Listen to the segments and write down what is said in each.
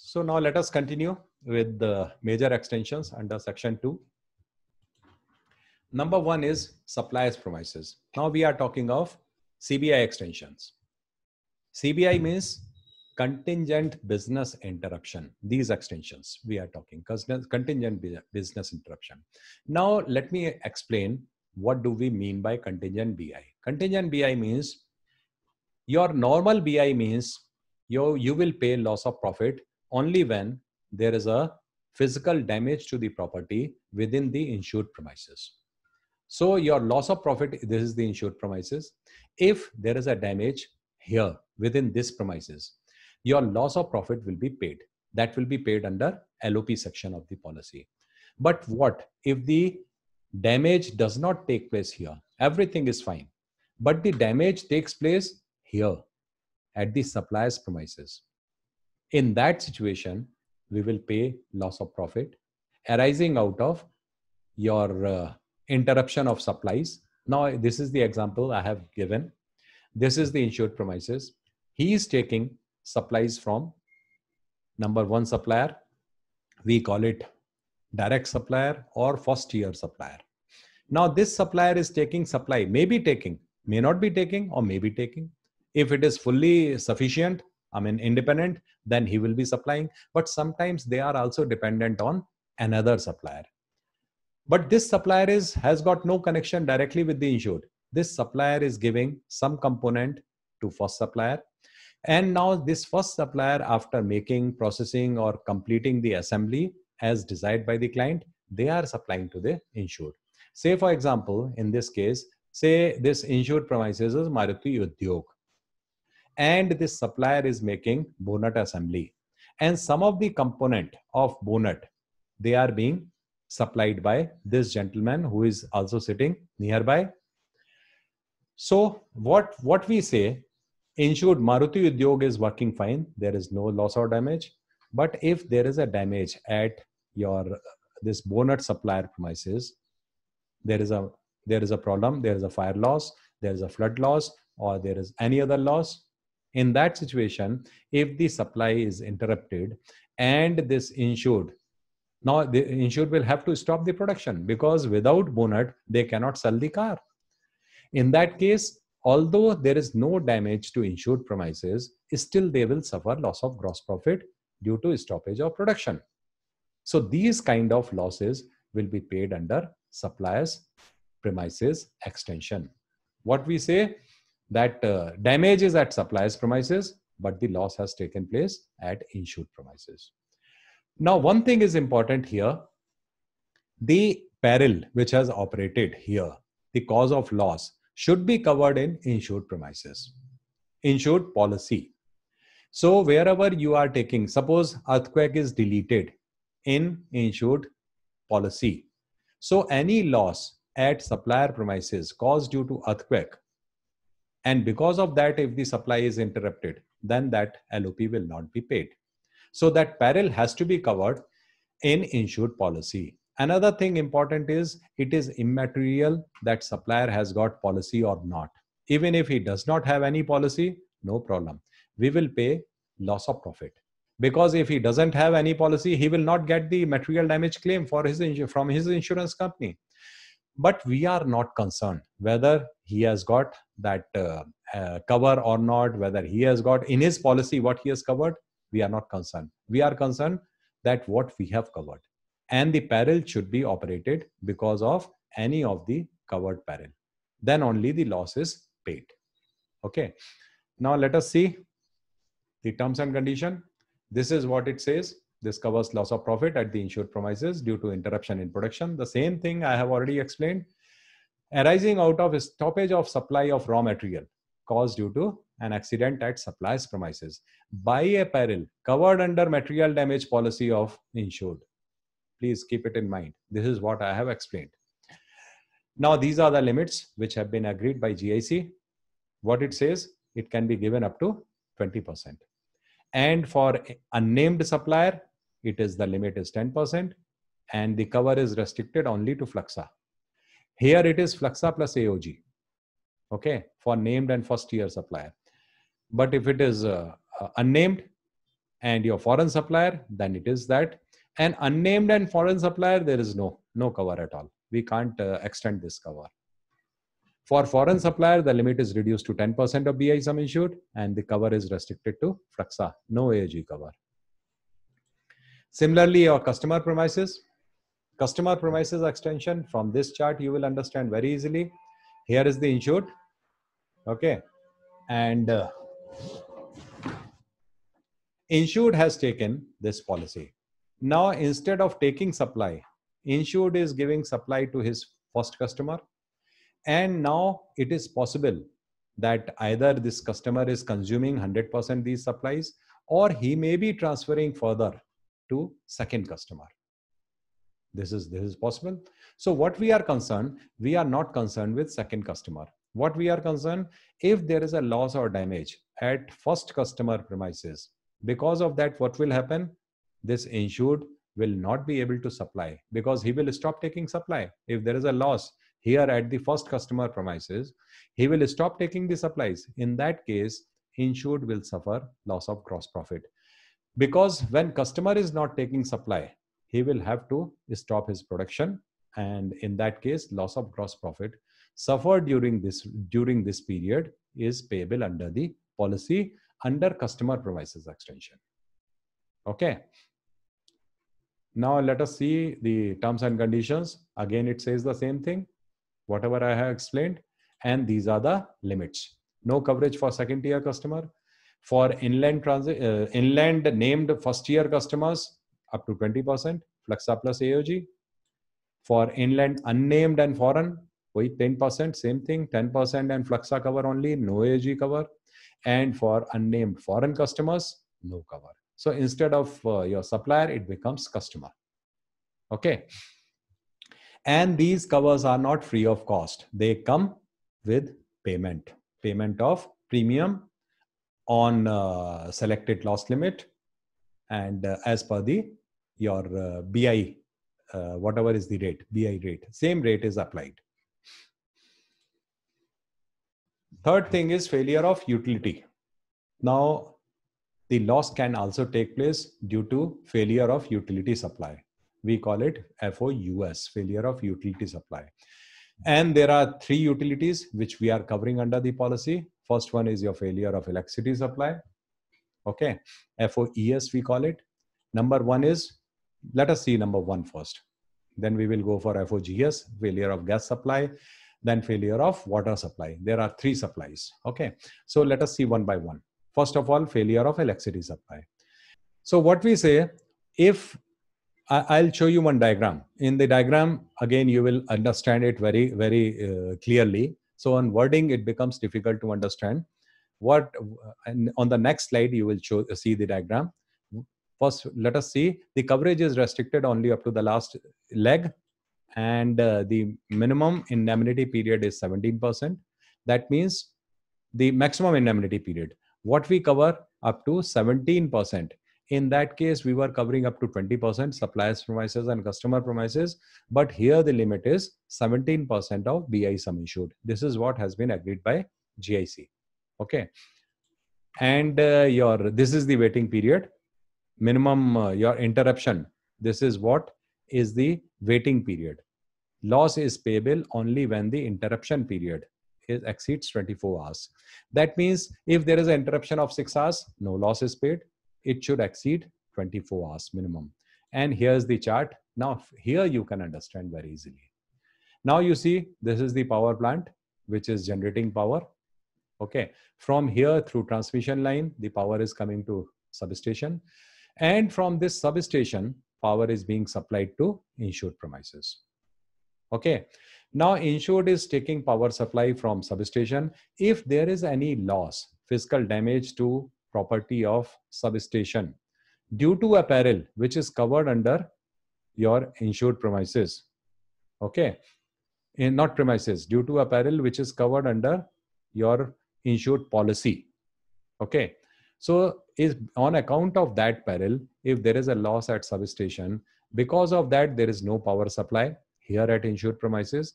So now let us continue with the major extensions under section 2. Number one is suppliers promises. Now we are talking of CBI extensions. CBI means contingent business interruption. These extensions we are talking contingent business interruption. Now let me explain what do we mean by contingent BI. Contingent BI means your normal BI means you, you will pay loss of profit only when there is a physical damage to the property within the insured premises. So your loss of profit, this is the insured premises. If there is a damage here within this premises, your loss of profit will be paid. That will be paid under LOP section of the policy. But what if the damage does not take place here? Everything is fine. But the damage takes place here at the supplier's premises. In that situation, we will pay loss of profit arising out of your uh, interruption of supplies. Now, this is the example I have given. This is the insured premises. He is taking supplies from number one supplier. We call it direct supplier or first year supplier. Now, this supplier is taking supply, may be taking, may not be taking, or may be taking. If it is fully sufficient, I mean, independent, then he will be supplying. But sometimes they are also dependent on another supplier. But this supplier is has got no connection directly with the insured. This supplier is giving some component to first supplier. And now this first supplier, after making, processing, or completing the assembly as desired by the client, they are supplying to the insured. Say, for example, in this case, say this insured premises is Maruti Udyog and this supplier is making bonnet assembly and some of the component of bonnet they are being supplied by this gentleman who is also sitting nearby so what what we say ensured maruti udyog is working fine there is no loss or damage but if there is a damage at your this bonnet supplier premises there is a there is a problem there is a fire loss there is a flood loss or there is any other loss in that situation, if the supply is interrupted and this insured, now the insured will have to stop the production because without bonnet, they cannot sell the car. In that case, although there is no damage to insured premises, still they will suffer loss of gross profit due to stoppage of production. So these kind of losses will be paid under suppliers premises extension. What we say, that uh, damage is at supplier's premises, but the loss has taken place at insured premises. Now, one thing is important here. The peril which has operated here, the cause of loss, should be covered in insured premises, insured policy. So, wherever you are taking, suppose earthquake is deleted in insured policy. So, any loss at supplier premises caused due to earthquake and because of that, if the supply is interrupted, then that LOP will not be paid. So that peril has to be covered in insured policy. Another thing important is it is immaterial that supplier has got policy or not. Even if he does not have any policy, no problem. We will pay loss of profit because if he doesn't have any policy, he will not get the material damage claim for his from his insurance company but we are not concerned whether he has got that uh, uh, cover or not whether he has got in his policy what he has covered we are not concerned we are concerned that what we have covered and the peril should be operated because of any of the covered peril then only the loss is paid okay now let us see the terms and condition this is what it says this covers loss of profit at the insured premises due to interruption in production. The same thing I have already explained arising out of stoppage of supply of raw material caused due to an accident at supplier's premises by apparel covered under material damage policy of insured. Please keep it in mind. This is what I have explained. Now, these are the limits which have been agreed by GIC. What it says, it can be given up to 20%. And for unnamed supplier, it is the limit is 10% and the cover is restricted only to Fluxa. Here it is Fluxa plus AOG, okay, for named and first year supplier. But if it is uh, uh, unnamed and your foreign supplier, then it is that. And unnamed and foreign supplier, there is no, no cover at all. We can't uh, extend this cover. For foreign supplier, the limit is reduced to 10% of BI sum insured and the cover is restricted to Fluxa, no AOG cover. Similarly, your customer premises, customer premises extension from this chart, you will understand very easily. Here is the insured. Okay. And uh, insured has taken this policy. Now, instead of taking supply, insured is giving supply to his first customer. And now it is possible that either this customer is consuming 100% these supplies or he may be transferring further to second customer this is this is possible so what we are concerned we are not concerned with second customer what we are concerned if there is a loss or damage at first customer premises because of that what will happen this insured will not be able to supply because he will stop taking supply if there is a loss here at the first customer premises he will stop taking the supplies in that case insured will suffer loss of gross profit because when customer is not taking supply he will have to stop his production and in that case loss of gross profit suffered during this during this period is payable under the policy under customer premises extension okay now let us see the terms and conditions again it says the same thing whatever i have explained and these are the limits no coverage for second tier customer for inland transit uh, inland named first year customers up to 20% flexa plus aog for inland unnamed and foreign वही 10% same thing 10% and fluxa cover only no AOG cover and for unnamed foreign customers no cover so instead of uh, your supplier it becomes customer okay and these covers are not free of cost they come with payment payment of premium on uh, selected loss limit and uh, as per the your uh, bi uh, whatever is the rate bi rate same rate is applied third thing is failure of utility now the loss can also take place due to failure of utility supply we call it fous failure of utility supply and there are three utilities which we are covering under the policy First one is your failure of electricity supply. Okay, FOES we call it. Number one is, let us see number one first. Then we will go for FOGS, failure of gas supply, then failure of water supply. There are three supplies. Okay, so let us see one by one. First of all, failure of electricity supply. So what we say, if I'll show you one diagram. In the diagram, again, you will understand it very, very uh, clearly. So on wording, it becomes difficult to understand. What and on the next slide, you will show, see the diagram. First, let us see the coverage is restricted only up to the last leg, and uh, the minimum indemnity period is 17%. That means the maximum indemnity period. What we cover up to 17% in that case we were covering up to 20% suppliers premises and customer premises but here the limit is 17% of bi sum issued this is what has been agreed by gic okay and uh, your this is the waiting period minimum uh, your interruption this is what is the waiting period loss is payable only when the interruption period is exceeds 24 hours that means if there is an interruption of 6 hours no loss is paid it should exceed 24 hours minimum. And here's the chart. Now, here you can understand very easily. Now, you see, this is the power plant, which is generating power. Okay. From here through transmission line, the power is coming to substation. And from this substation, power is being supplied to insured premises. Okay. Now, insured is taking power supply from substation. If there is any loss, physical damage to property of substation due to peril which is covered under your insured premises. Okay. In, not premises, due to peril which is covered under your insured policy. Okay. So is on account of that peril, if there is a loss at substation, because of that, there is no power supply here at insured premises.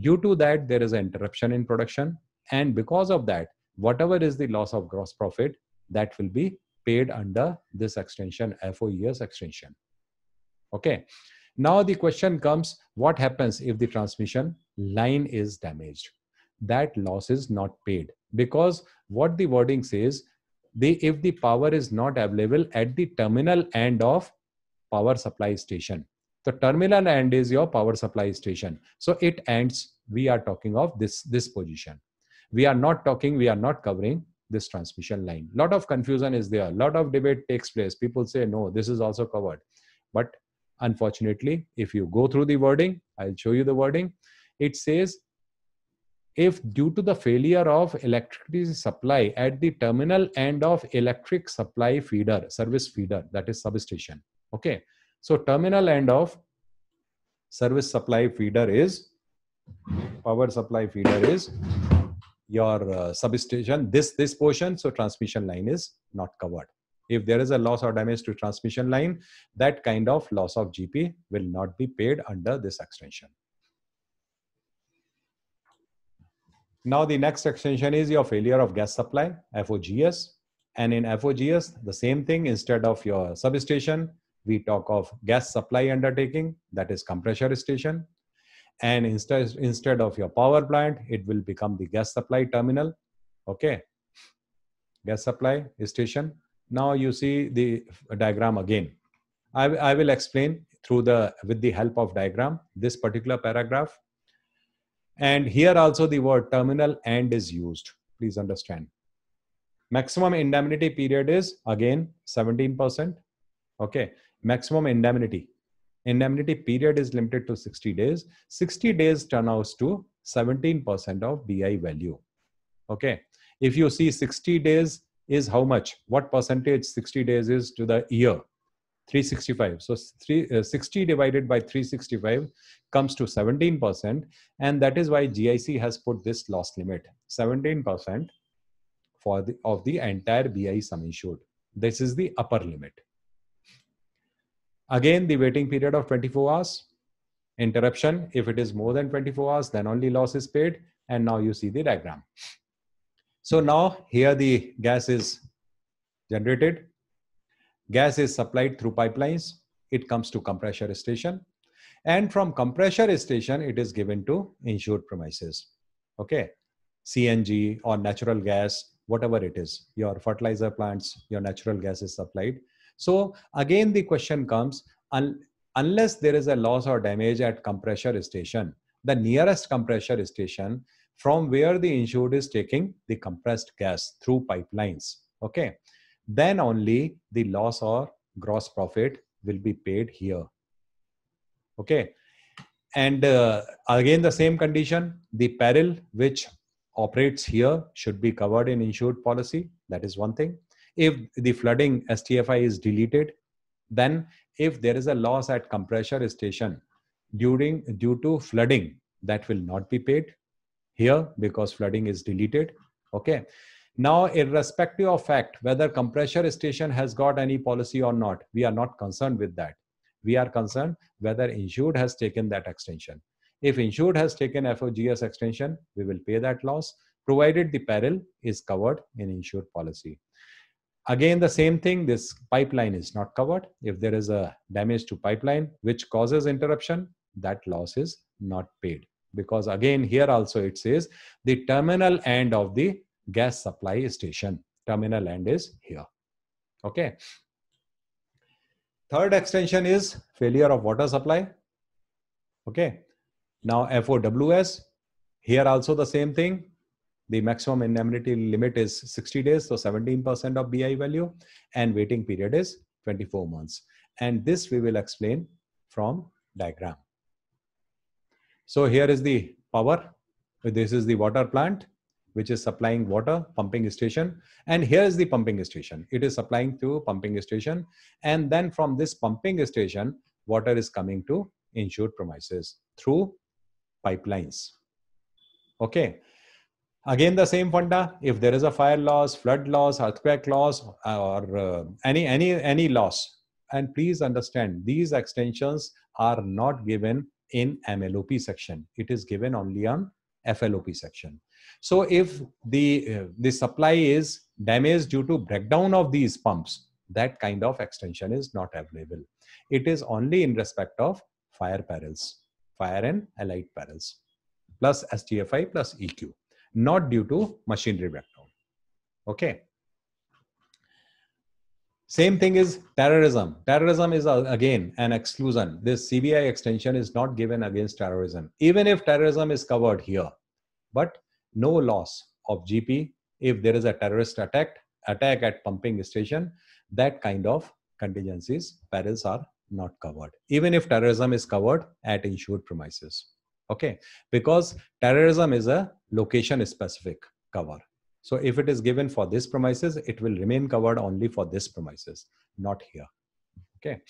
Due to that, there is an interruption in production. And because of that, whatever is the loss of gross profit that will be paid under this extension FOES extension. Okay. Now the question comes, what happens if the transmission line is damaged? That loss is not paid because what the wording says, the, if the power is not available at the terminal end of power supply station. The terminal end is your power supply station. So it ends, we are talking of this, this position. We are not talking, we are not covering this transmission line. Lot of confusion is there. Lot of debate takes place. People say, no, this is also covered. But unfortunately, if you go through the wording, I'll show you the wording. It says, if due to the failure of electricity supply at the terminal end of electric supply feeder, service feeder, that is substation. Okay. So terminal end of service supply feeder is, power supply feeder is your uh, substation this this portion so transmission line is not covered if there is a loss or damage to transmission line that kind of loss of gp will not be paid under this extension now the next extension is your failure of gas supply fogs and in fogs the same thing instead of your substation we talk of gas supply undertaking that is compressor station and instead instead of your power plant it will become the gas supply terminal okay gas supply station now you see the diagram again i, I will explain through the with the help of diagram this particular paragraph and here also the word terminal and is used please understand maximum indemnity period is again 17% okay maximum indemnity Indemnity period is limited to 60 days. 60 days turn out to 17% of BI value. Okay. If you see 60 days is how much? What percentage 60 days is to the year? 365. So three, uh, 60 divided by 365 comes to 17%. And that is why GIC has put this loss limit 17% for the, of the entire BI sum issued. This is the upper limit. Again, the waiting period of 24 hours, interruption. If it is more than 24 hours, then only loss is paid. And now you see the diagram. So now here the gas is generated. Gas is supplied through pipelines. It comes to compressor station. And from compressor station, it is given to insured premises. Okay. CNG or natural gas, whatever it is, your fertilizer plants, your natural gas is supplied so again, the question comes, un unless there is a loss or damage at compressor station, the nearest compressor station from where the insured is taking the compressed gas through pipelines, okay? Then only the loss or gross profit will be paid here, okay? And uh, again, the same condition, the peril which operates here should be covered in insured policy. That is one thing. If the flooding STFI is deleted, then if there is a loss at compressor station during due to flooding, that will not be paid here because flooding is deleted. Okay. Now, irrespective of fact, whether compressor station has got any policy or not, we are not concerned with that. We are concerned whether insured has taken that extension. If insured has taken FOGS extension, we will pay that loss provided the peril is covered in insured policy. Again, the same thing, this pipeline is not covered. If there is a damage to pipeline which causes interruption, that loss is not paid. Because again, here also it says the terminal end of the gas supply station. Terminal end is here. Okay. Third extension is failure of water supply. Okay. Now FOWS, here also the same thing the maximum indemnity limit is 60 days, so 17% of BI value, and waiting period is 24 months. And this we will explain from diagram. So here is the power. This is the water plant, which is supplying water, pumping station. And here is the pumping station. It is supplying to pumping station. And then from this pumping station, water is coming to insured premises through pipelines. Okay. Again, the same funda. If there is a fire loss, flood loss, earthquake loss, or uh, any any any loss, and please understand these extensions are not given in MLOP section. It is given only on FLOP section. So if the uh, the supply is damaged due to breakdown of these pumps, that kind of extension is not available. It is only in respect of fire perils, fire and allied perils, plus STFI plus EQ not due to machinery breakdown. Okay. Same thing is terrorism. Terrorism is uh, again an exclusion. This CBI extension is not given against terrorism, even if terrorism is covered here. But no loss of GP if there is a terrorist attack, attack at pumping station, that kind of contingencies, perils are not covered, even if terrorism is covered at insured premises okay because terrorism is a location specific cover so if it is given for this premises it will remain covered only for this premises not here okay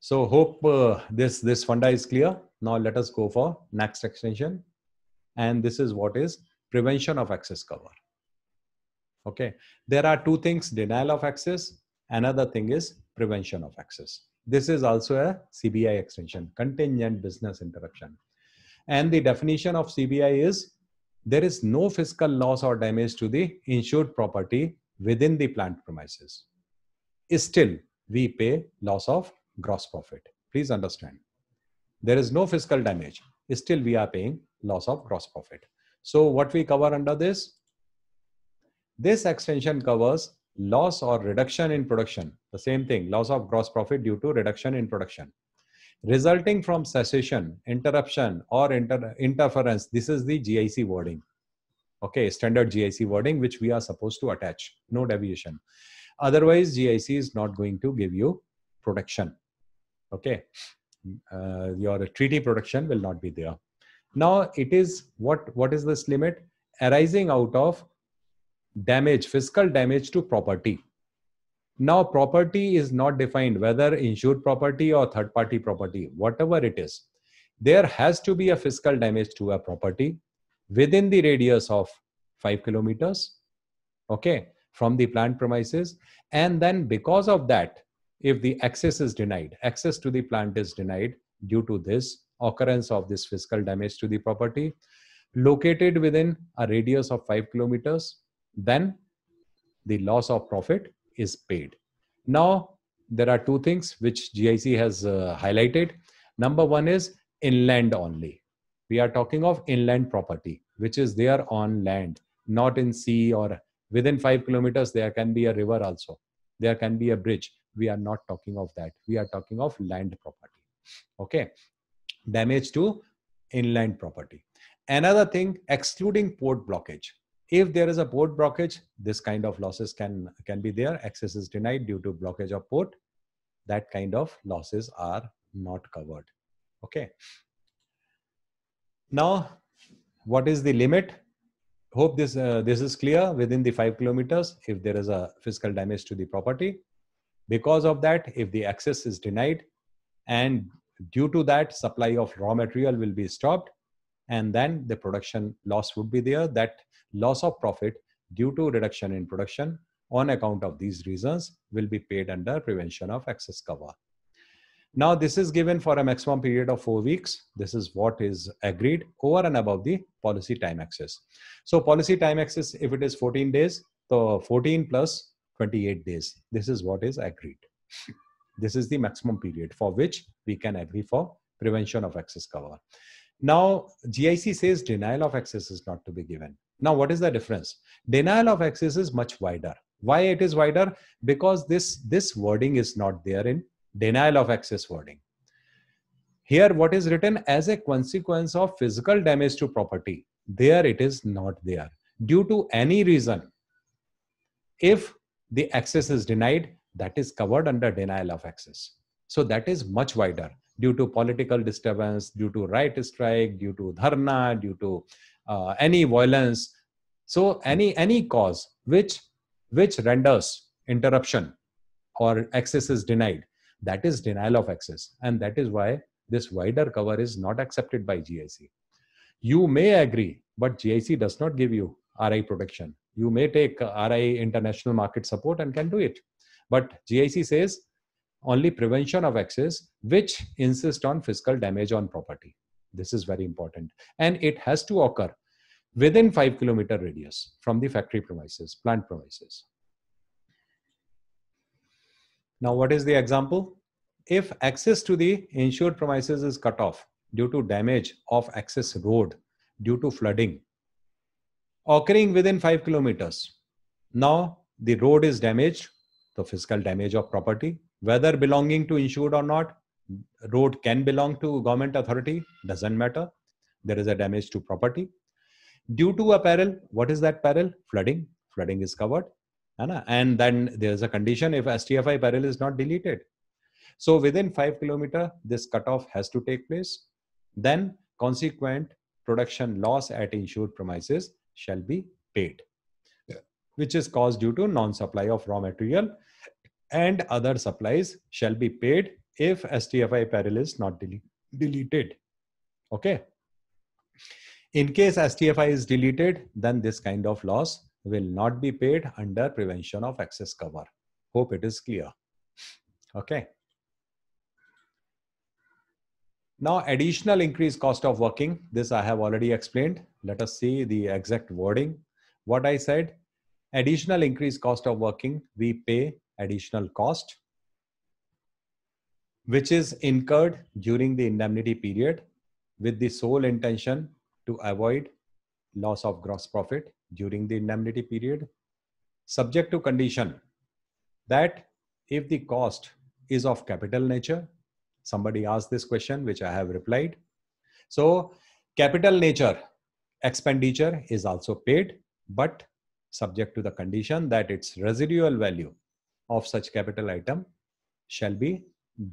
so hope uh, this this funda is clear now let us go for next extension and this is what is prevention of access cover okay there are two things denial of access Another thing is prevention of access. This is also a CBI extension, contingent business interruption. And the definition of CBI is there is no physical loss or damage to the insured property within the plant premises. Still, we pay loss of gross profit. Please understand. There is no physical damage. Still, we are paying loss of gross profit. So what we cover under this? This extension covers loss or reduction in production the same thing loss of gross profit due to reduction in production resulting from cessation interruption or inter interference this is the gic wording okay standard gic wording which we are supposed to attach no deviation otherwise gic is not going to give you protection okay uh, your treaty production will not be there now it is what what is this limit arising out of damage, physical damage to property. Now, property is not defined whether insured property or third party property, whatever it is. There has to be a physical damage to a property within the radius of 5 kilometers, okay, from the plant premises. And then, because of that, if the access is denied, access to the plant is denied due to this occurrence of this physical damage to the property, located within a radius of 5 kilometers, then the loss of profit is paid. Now, there are two things which GIC has uh, highlighted. Number one is inland only. We are talking of inland property, which is there on land, not in sea or within five kilometers. There can be a river also. There can be a bridge. We are not talking of that. We are talking of land property. Okay. Damage to inland property. Another thing, excluding port blockage if there is a port blockage this kind of losses can can be there access is denied due to blockage of port that kind of losses are not covered okay now what is the limit hope this uh, this is clear within the 5 kilometers if there is a physical damage to the property because of that if the access is denied and due to that supply of raw material will be stopped and then the production loss would be there that loss of profit due to reduction in production on account of these reasons will be paid under prevention of excess cover. Now this is given for a maximum period of four weeks. This is what is agreed over and above the policy time axis. So policy time axis, if it is 14 days, so 14 plus 28 days. This is what is agreed. This is the maximum period for which we can agree for prevention of excess cover. Now, GIC says denial of access is not to be given. Now, what is the difference? Denial of access is much wider. Why it is wider? Because this, this wording is not there in denial of access wording. Here, what is written as a consequence of physical damage to property, there it is not there. Due to any reason, if the access is denied, that is covered under denial of access. So that is much wider due to political disturbance, due to right strike, due to dharna, due to uh, any violence so any any cause which which renders interruption or access is denied that is denial of access and that is why this wider cover is not accepted by gic you may agree but gic does not give you ri protection you may take ri international market support and can do it but gic says only prevention of access which insist on fiscal damage on property this is very important. And it has to occur within five kilometer radius from the factory premises, plant premises. Now, what is the example? If access to the insured premises is cut off due to damage of access road due to flooding occurring within 5 kilometers. Now, the road is damaged, the physical damage of property, whether belonging to insured or not, road can belong to government authority doesn't matter there is a damage to property due to a peril what is that peril flooding flooding is covered and then there's a condition if stfi peril is not deleted so within 5 kilometer this cutoff has to take place then consequent production loss at insured premises shall be paid which is caused due to non supply of raw material and other supplies shall be paid if STFI parallel is not deleted. Okay. In case STFI is deleted, then this kind of loss will not be paid under prevention of excess cover. Hope it is clear. Okay. Now, additional increased cost of working. This I have already explained. Let us see the exact wording. What I said, additional increased cost of working, we pay additional cost which is incurred during the indemnity period with the sole intention to avoid loss of gross profit during the indemnity period, subject to condition that if the cost is of capital nature, somebody asked this question, which I have replied. So, capital nature expenditure is also paid, but subject to the condition that its residual value of such capital item shall be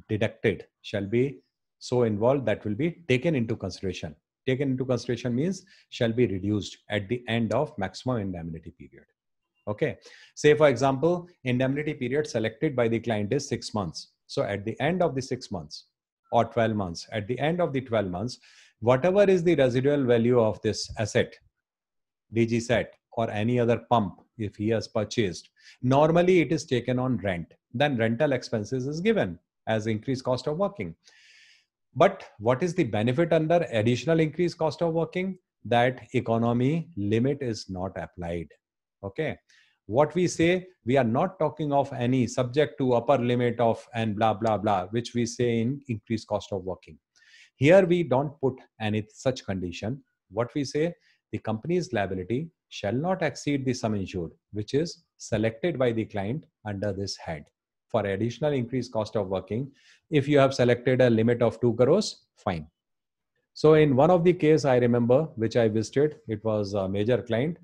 deducted shall be so involved that will be taken into consideration taken into consideration means shall be reduced at the end of maximum indemnity period okay say for example indemnity period selected by the client is 6 months so at the end of the 6 months or 12 months at the end of the 12 months whatever is the residual value of this asset dg set or any other pump if he has purchased normally it is taken on rent then rental expenses is given as increased cost of working. But what is the benefit under additional increased cost of working? That economy limit is not applied. Okay. What we say, we are not talking of any subject to upper limit of and blah, blah, blah, which we say in increased cost of working. Here we don't put any such condition. What we say, the company's liability shall not exceed the sum insured, which is selected by the client under this head for additional increased cost of working. If you have selected a limit of 2 crores, fine. So in one of the case I remember, which I visited, it was a major client.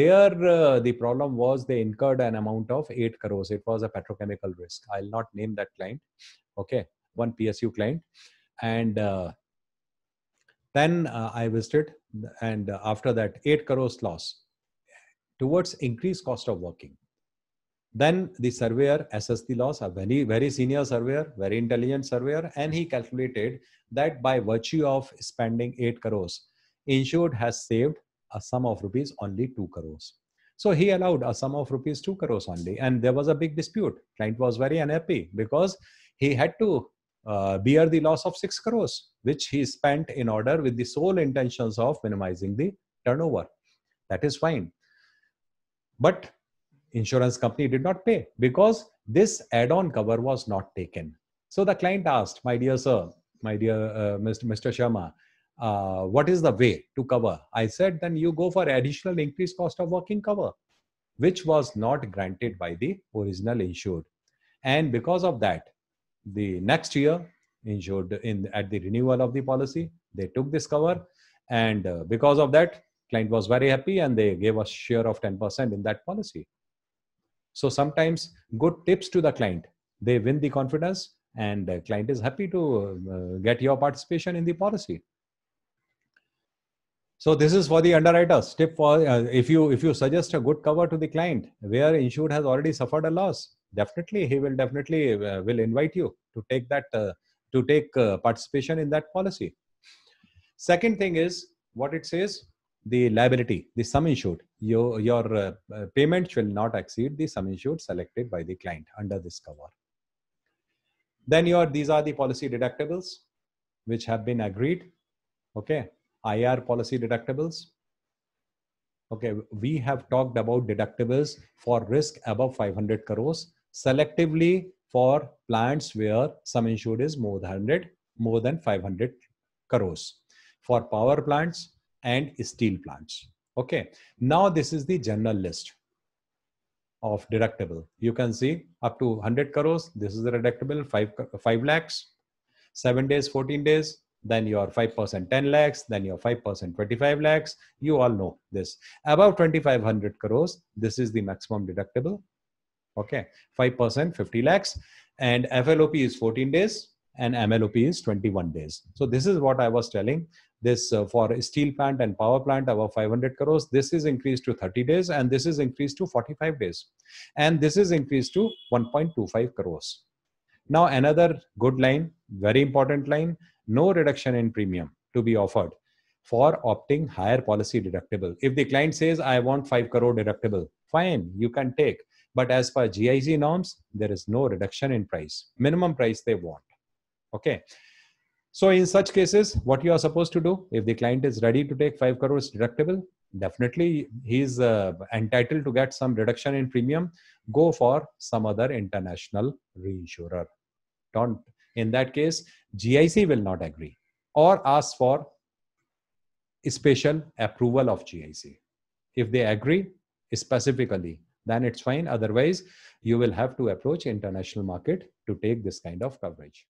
There, uh, the problem was they incurred an amount of 8 crores. It was a petrochemical risk. I'll not name that client. Okay, one PSU client. And uh, then uh, I visited, and after that, 8 crores loss towards increased cost of working. Then the surveyor assessed the loss, a very, very senior surveyor, very intelligent surveyor, and he calculated that by virtue of spending 8 crores, insured has saved a sum of rupees only 2 crores. So he allowed a sum of rupees 2 crores only. And there was a big dispute. Client was very unhappy because he had to uh, bear the loss of 6 crores, which he spent in order with the sole intentions of minimizing the turnover. That is fine. But insurance company did not pay because this add-on cover was not taken. So the client asked, my dear sir, my dear uh, Mr. Mr. Sharma, uh, what is the way to cover? I said, then you go for additional increased cost of working cover, which was not granted by the original insured. And because of that, the next year insured in at the renewal of the policy, they took this cover. And uh, because of that, client was very happy and they gave us share of 10% in that policy. So sometimes good tips to the client, they win the confidence and the client is happy to uh, get your participation in the policy. So this is for the underwriters. Tip for uh, if you if you suggest a good cover to the client where insured has already suffered a loss, definitely he will definitely uh, will invite you to take that uh, to take uh, participation in that policy. Second thing is what it says the liability, the sum insured. Your, your uh, uh, payment shall not exceed the sum insured selected by the client under this cover. Then your these are the policy deductibles which have been agreed. Okay, IR policy deductibles. Okay, we have talked about deductibles for risk above 500 crores selectively for plants where sum insured is more than 100, more than 500 crores. For power plants, and steel plants. Okay, now this is the general list of deductible. You can see up to 100 crores, this is the deductible, 5, 5 lakhs, 7 days, 14 days, then your 5% 10 lakhs, then your 5% 25 lakhs. You all know this. Above 2500 crores, this is the maximum deductible. Okay, 5% 50 lakhs, and FLOP is 14 days, and MLOP is 21 days. So this is what I was telling. This uh, for steel plant and power plant above 500 crores, this is increased to 30 days and this is increased to 45 days. And this is increased to 1.25 crores. Now another good line, very important line, no reduction in premium to be offered for opting higher policy deductible. If the client says, I want 5 crore deductible, fine, you can take. But as per GIC norms, there is no reduction in price, minimum price they want. Okay. So in such cases, what you are supposed to do, if the client is ready to take 5 crores deductible, definitely he is uh, entitled to get some reduction in premium. Go for some other international reinsurer. Don't. In that case, GIC will not agree or ask for special approval of GIC. If they agree specifically, then it's fine. Otherwise, you will have to approach international market to take this kind of coverage.